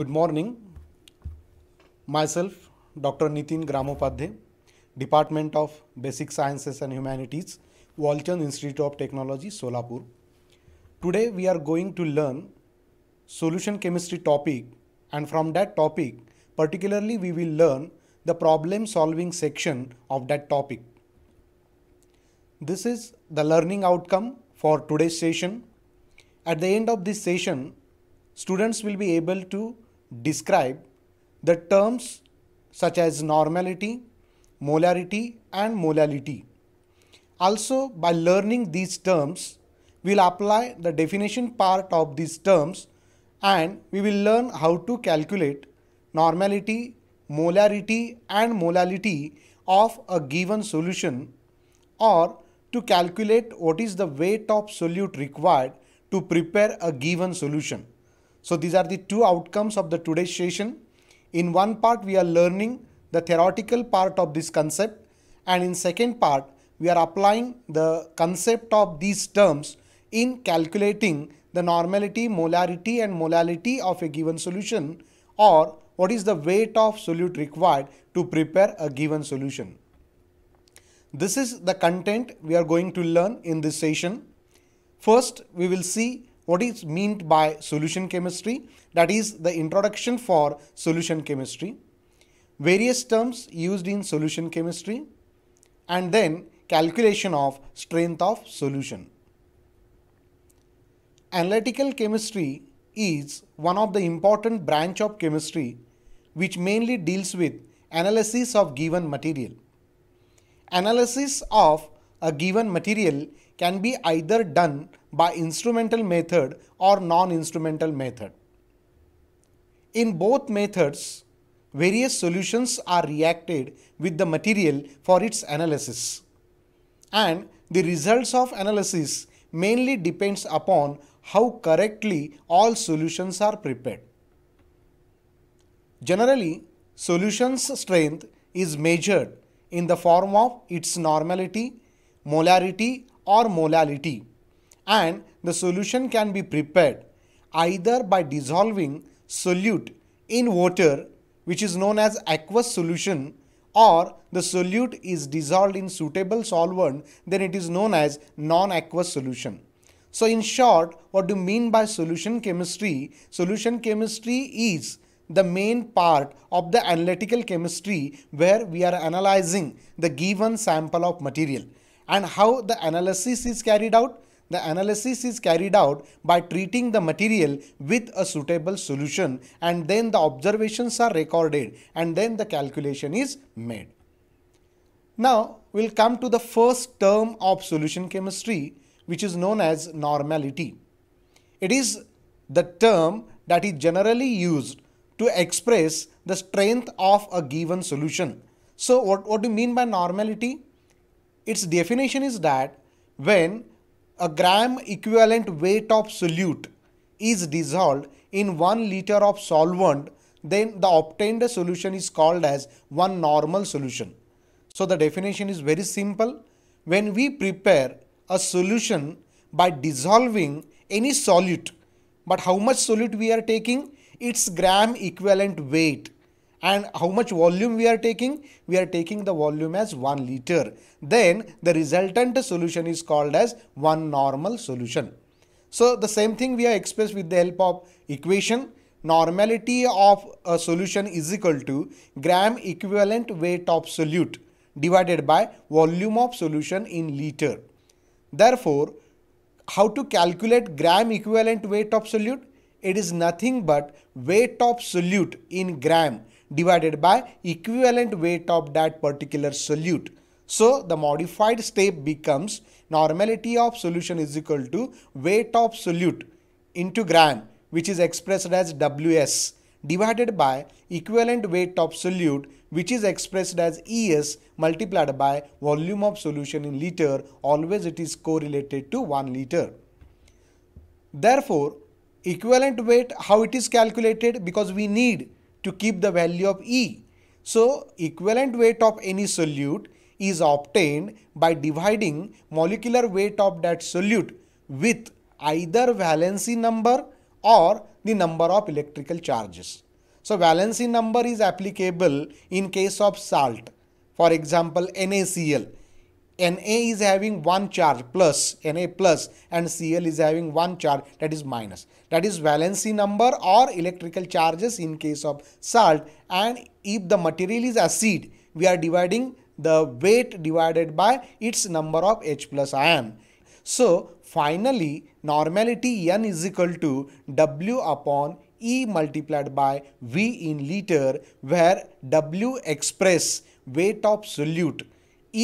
Good morning. Myself, Dr. Nitin Gramopadhyay, Department of Basic Sciences and Humanities, Walton Institute of Technology, Solapur. Today we are going to learn solution chemistry topic and from that topic particularly we will learn the problem solving section of that topic. This is the learning outcome for today's session. At the end of this session, students will be able to describe the terms such as normality, molarity and molality. Also by learning these terms, we'll apply the definition part of these terms and we will learn how to calculate normality, molarity and molality of a given solution or to calculate what is the weight of solute required to prepare a given solution. So these are the two outcomes of the today's session. In one part, we are learning the theoretical part of this concept and in second part, we are applying the concept of these terms in calculating the normality, molarity and molality of a given solution or what is the weight of solute required to prepare a given solution. This is the content we are going to learn in this session. First, we will see what is meant by solution chemistry, that is the introduction for solution chemistry, various terms used in solution chemistry, and then calculation of strength of solution. Analytical chemistry is one of the important branch of chemistry which mainly deals with analysis of given material. Analysis of a given material can be either done by instrumental method or non-instrumental method. In both methods, various solutions are reacted with the material for its analysis. And the results of analysis mainly depends upon how correctly all solutions are prepared. Generally, solution's strength is measured in the form of its normality molarity or molality and the solution can be prepared either by dissolving solute in water which is known as aqueous solution or the solute is dissolved in suitable solvent then it is known as non-aqueous solution. So in short what do you mean by solution chemistry? Solution chemistry is the main part of the analytical chemistry where we are analyzing the given sample of material. And how the analysis is carried out? The analysis is carried out by treating the material with a suitable solution and then the observations are recorded and then the calculation is made. Now we'll come to the first term of solution chemistry which is known as normality. It is the term that is generally used to express the strength of a given solution. So what, what do you mean by normality? Its definition is that when a gram equivalent weight of solute is dissolved in 1 liter of solvent, then the obtained solution is called as one normal solution. So the definition is very simple. When we prepare a solution by dissolving any solute, but how much solute we are taking? Its gram equivalent weight and how much volume we are taking? We are taking the volume as 1 liter. Then the resultant solution is called as one normal solution. So the same thing we have expressed with the help of equation. Normality of a solution is equal to gram equivalent weight of solute divided by volume of solution in liter. Therefore, how to calculate gram equivalent weight of solute? It is nothing but weight of solute in gram divided by equivalent weight of that particular solute. So the modified step becomes normality of solution is equal to weight of solute into gram which is expressed as Ws divided by equivalent weight of solute which is expressed as Es multiplied by volume of solution in liter always it is correlated to 1 liter. Therefore equivalent weight how it is calculated because we need to keep the value of E. So equivalent weight of any solute is obtained by dividing molecular weight of that solute with either valency number or the number of electrical charges. So valency number is applicable in case of salt. For example, NaCl Na is having one charge plus, Na plus and Cl is having one charge that is minus. That is valency number or electrical charges in case of salt and if the material is acid, we are dividing the weight divided by its number of H plus ion. So finally normality N is equal to W upon E multiplied by V in liter where W express weight of solute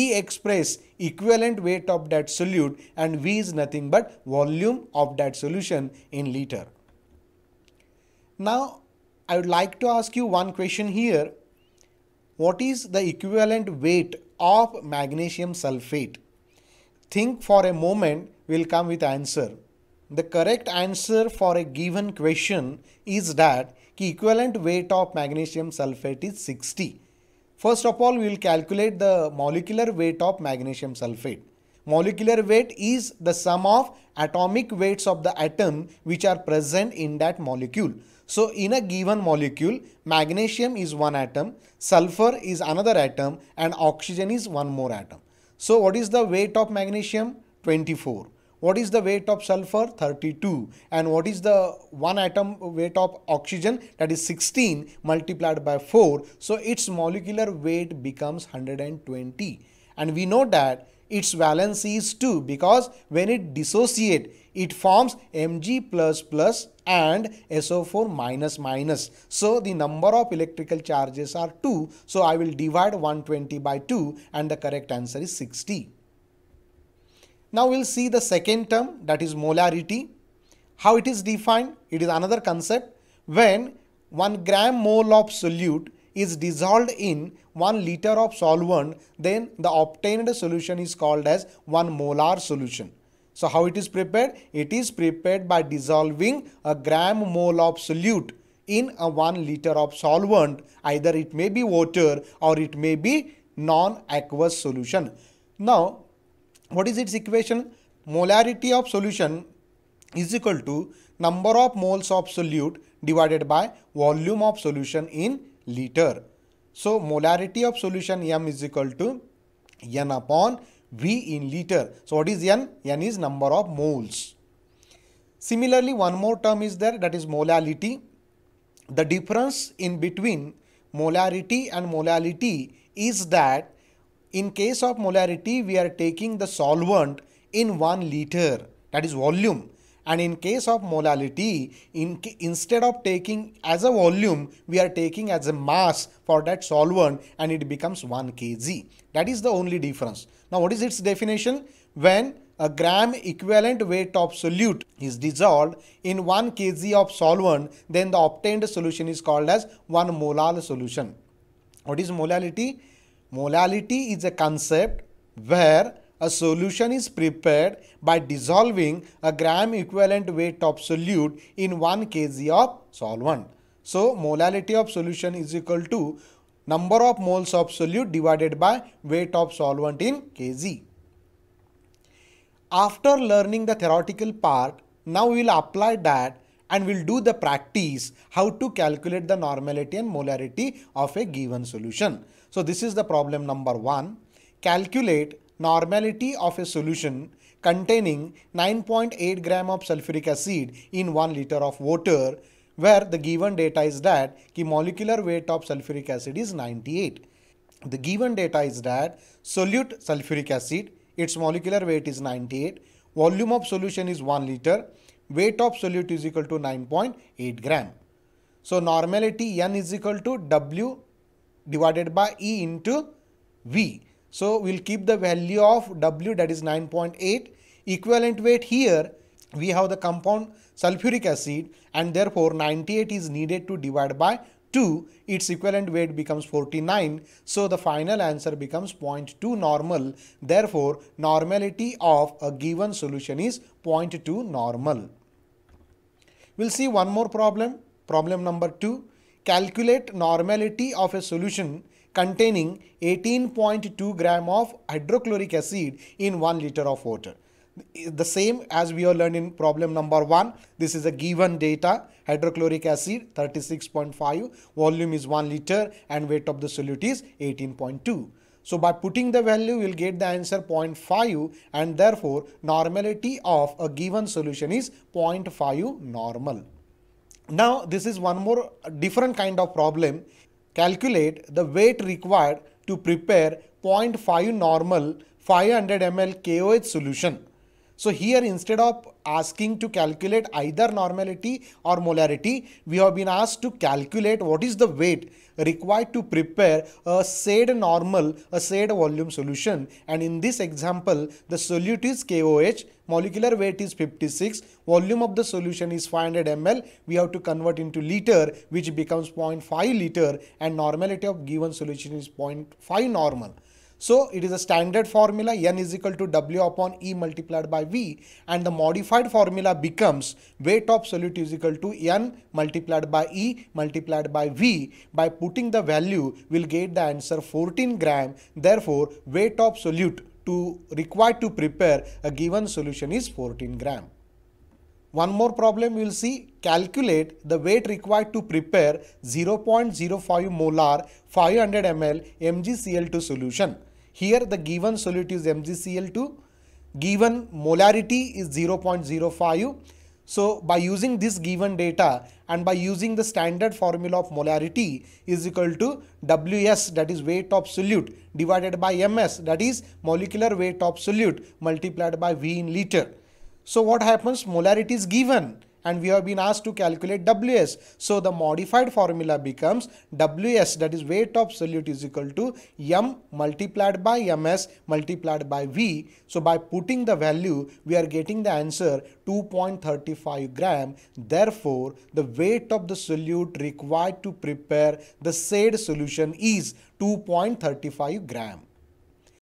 E express equivalent weight of that solute and V is nothing but volume of that solution in liter. Now, I would like to ask you one question here. What is the equivalent weight of magnesium sulfate? Think for a moment, we'll come with answer. The correct answer for a given question is that equivalent weight of magnesium sulfate is 60 First of all, we will calculate the molecular weight of magnesium sulfate. Molecular weight is the sum of atomic weights of the atom which are present in that molecule. So in a given molecule, magnesium is one atom, sulfur is another atom and oxygen is one more atom. So what is the weight of magnesium? 24. What is the weight of sulfur? 32. And what is the one atom weight of oxygen? That is 16 multiplied by 4. So its molecular weight becomes 120. And we know that its valence is 2 because when it dissociate, it forms Mg++ plus plus and SO4 minus minus. So the number of electrical charges are 2. So I will divide 120 by 2 and the correct answer is 60. Now we'll see the second term that is molarity. How it is defined? It is another concept when 1 gram mole of solute is dissolved in 1 liter of solvent then the obtained solution is called as 1 molar solution. So how it is prepared? It is prepared by dissolving a gram mole of solute in a 1 liter of solvent either it may be water or it may be non-aqueous solution. Now what is its equation? Molarity of solution is equal to number of moles of solute divided by volume of solution in liter. So molarity of solution M is equal to N upon V in liter. So what is N? N is number of moles. Similarly, one more term is there that is molality. The difference in between molarity and molality is that in case of molarity, we are taking the solvent in 1 liter, that is volume. And in case of molality, in, instead of taking as a volume, we are taking as a mass for that solvent and it becomes 1 kg. That is the only difference. Now, what is its definition? When a gram equivalent weight of solute is dissolved in 1 kg of solvent, then the obtained solution is called as 1 molar solution. What is molality? Molality is a concept where a solution is prepared by dissolving a gram equivalent weight of solute in 1 kg of solvent. So, molality of solution is equal to number of moles of solute divided by weight of solvent in kg. After learning the theoretical part, now we will apply that and we will do the practice how to calculate the normality and molarity of a given solution. So this is the problem number one. Calculate normality of a solution containing 9.8 gram of sulfuric acid in 1 liter of water where the given data is that the molecular weight of sulfuric acid is 98. The given data is that solute sulfuric acid, its molecular weight is 98, volume of solution is 1 liter, weight of solute is equal to 9.8 gram. So normality N is equal to W divided by E into V. So we'll keep the value of W that is 9.8 equivalent weight here we have the compound sulfuric acid and therefore 98 is needed to divide by 2 its equivalent weight becomes 49 so the final answer becomes 0.2 normal therefore normality of a given solution is 0.2 normal we'll see one more problem problem number 2 calculate normality of a solution containing 18.2 gram of hydrochloric acid in 1 liter of water. The same as we have learned in problem number 1. This is a given data. Hydrochloric acid 36.5, volume is 1 liter and weight of the solute is 18.2. So by putting the value, we'll get the answer 0.5 and therefore normality of a given solution is 0.5 normal. Now this is one more different kind of problem. Calculate the weight required to prepare 0.5 normal 500 ml KOH solution. So here instead of asking to calculate either normality or molarity, we have been asked to calculate what is the weight required to prepare a said normal, a said volume solution. And in this example, the solute is KOH, molecular weight is 56, volume of the solution is 500 ml. We have to convert into liter, which becomes 0.5 liter and normality of given solution is 0.5 normal. So it is a standard formula n is equal to W upon E multiplied by V and the modified formula becomes weight of solute is equal to n multiplied by E multiplied by V. By putting the value we'll get the answer 14 gram therefore weight of solute to required to prepare a given solution is 14 gram. One more problem we will see calculate the weight required to prepare 0.05 molar 500 ml MgCl2 solution. Here the given solute is MgCl2, given molarity is 0.05. So by using this given data and by using the standard formula of molarity is equal to Ws that is weight of solute divided by Ms that is molecular weight of solute multiplied by V in liter. So what happens? Molarity is given and we have been asked to calculate WS. So the modified formula becomes WS that is weight of solute is equal to M multiplied by MS multiplied by V. So by putting the value we are getting the answer 2.35 gram. Therefore the weight of the solute required to prepare the said solution is 2.35 gram.